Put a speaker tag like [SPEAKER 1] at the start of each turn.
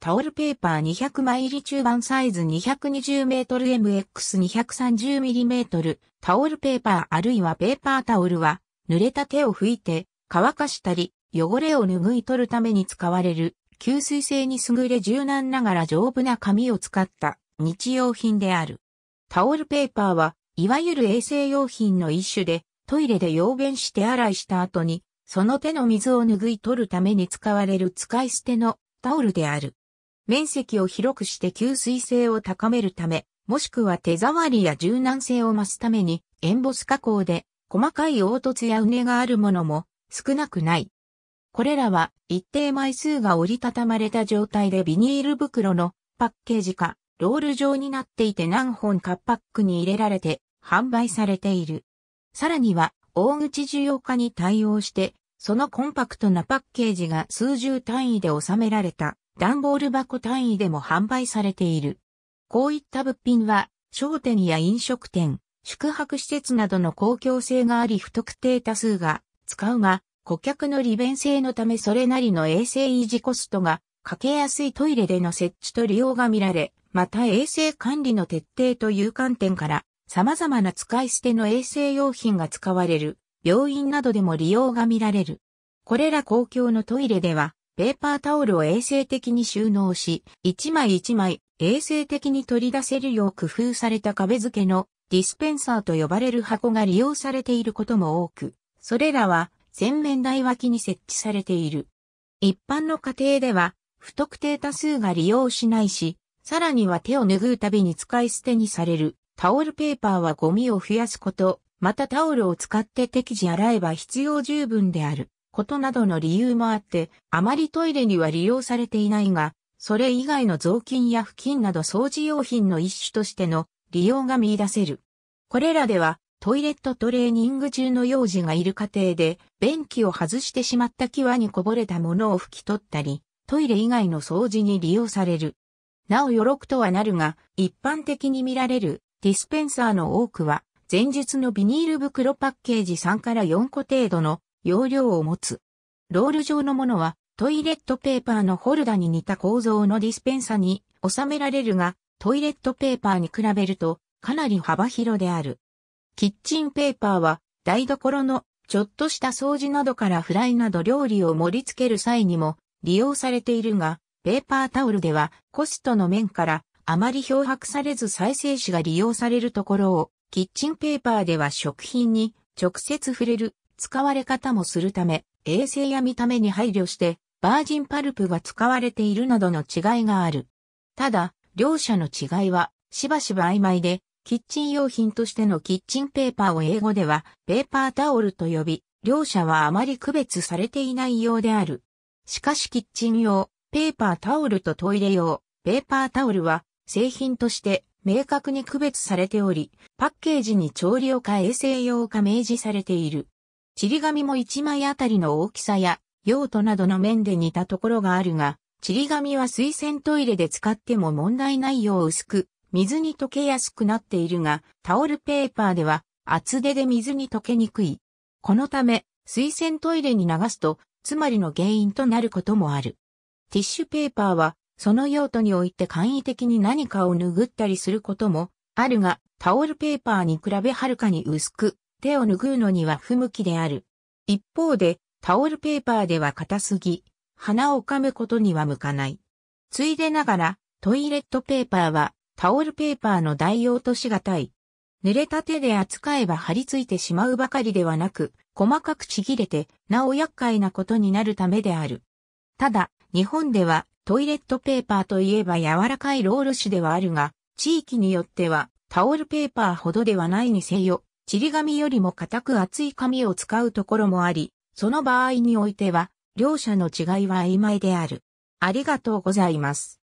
[SPEAKER 1] タオルペーパー200枚入り中盤サイズ2 2 0 m m x 2 3 0 m m タオルペーパーあるいはペーパータオルは濡れた手を拭いて乾かしたり汚れを拭い取るために使われる吸水性に優れ柔軟ながら丈夫な紙を使った日用品である。タオルペーパーはいわゆる衛生用品の一種でトイレで溶便して洗いした後にその手の水を拭い取るために使われる使い捨てのタオルである。面積を広くして吸水性を高めるため、もしくは手触りや柔軟性を増すために、エンボス加工で細かい凹凸やうねがあるものも少なくない。これらは一定枚数が折りたたまれた状態でビニール袋のパッケージかロール状になっていて何本かパックに入れられて販売されている。さらには大口需要化に対応してそのコンパクトなパッケージが数十単位で収められた段ボール箱単位でも販売されている。こういった物品は、商店や飲食店、宿泊施設などの公共性があり不特定多数が使うが、顧客の利便性のためそれなりの衛生維持コストがかけやすいトイレでの設置と利用が見られ、また衛生管理の徹底という観点から様々な使い捨ての衛生用品が使われる病院などでも利用が見られる。これら公共のトイレではペーパータオルを衛生的に収納し、一枚一枚衛生的に取り出せるよう工夫された壁付けのディスペンサーと呼ばれる箱が利用されていることも多く、それらは洗面台脇に設置されている。一般の家庭では、不特定多数が利用しないし、さらには手を拭うたびに使い捨てにされる。タオルペーパーはゴミを増やすこと、またタオルを使って適時洗えば必要十分である。ことなどの理由もあって、あまりトイレには利用されていないが、それ以外の雑巾や布巾など掃除用品の一種としての利用が見出せる。これらでは、トイレットトレーニング中の幼児がいる家庭で、便器を外してしまった際にこぼれたものを拭き取ったり、トイレ以外の掃除に利用される。なお余力とはなるが、一般的に見られるディスペンサーの多くは、前述のビニール袋パッケージ3から4個程度の容量を持つ。ロール状のものはトイレットペーパーのホルダに似た構造のディスペンサに収められるが、トイレットペーパーに比べるとかなり幅広である。キッチンペーパーは台所のちょっとした掃除などからフライなど料理を盛り付ける際にも利用されているが、ペーパータオルではコストの面からあまり漂白されず再生紙が利用されるところを、キッチンペーパーでは食品に直接触れる使われ方もするため、衛生や見た目に配慮して、バージンパルプが使われているなどの違いがある。ただ、両者の違いは、しばしば曖昧で、キッチン用品としてのキッチンペーパーを英語では、ペーパータオルと呼び、両者はあまり区別されていないようである。しかしキッチン用、ペーパータオルとトイレ用、ペーパータオルは、製品として明確に区別されており、パッケージに調理用か衛生用か明示されている。ちり紙も1枚あたりの大きさや用途などの面で似たところがあるが、ちり紙は水洗トイレで使っても問題ないよう薄く、水に溶けやすくなっているが、タオルペーパーでは厚手で水に溶けにくい。このため、水洗トイレに流すと、つまりの原因となることもある。ティッシュペーパーは、その用途において簡易的に何かを拭ったりすることもあるが、タオルペーパーに比べはるかに薄く、手を拭うのには不向きである。一方で、タオルペーパーでは硬すぎ、鼻を噛むことには向かない。ついでながら、トイレットペーパーは、タオルペーパーの代用としがたい。濡れた手で扱えば張り付いてしまうばかりではなく、細かくちぎれて、なお厄介なことになるためである。ただ、日本ではトイレットペーパーといえば柔らかいロール紙ではあるが、地域によってはタオルペーパーほどではないにせよ、ちり紙よりも硬く厚い紙を使うところもあり、その場合においては、両者の違いは曖昧である。ありがとうございます。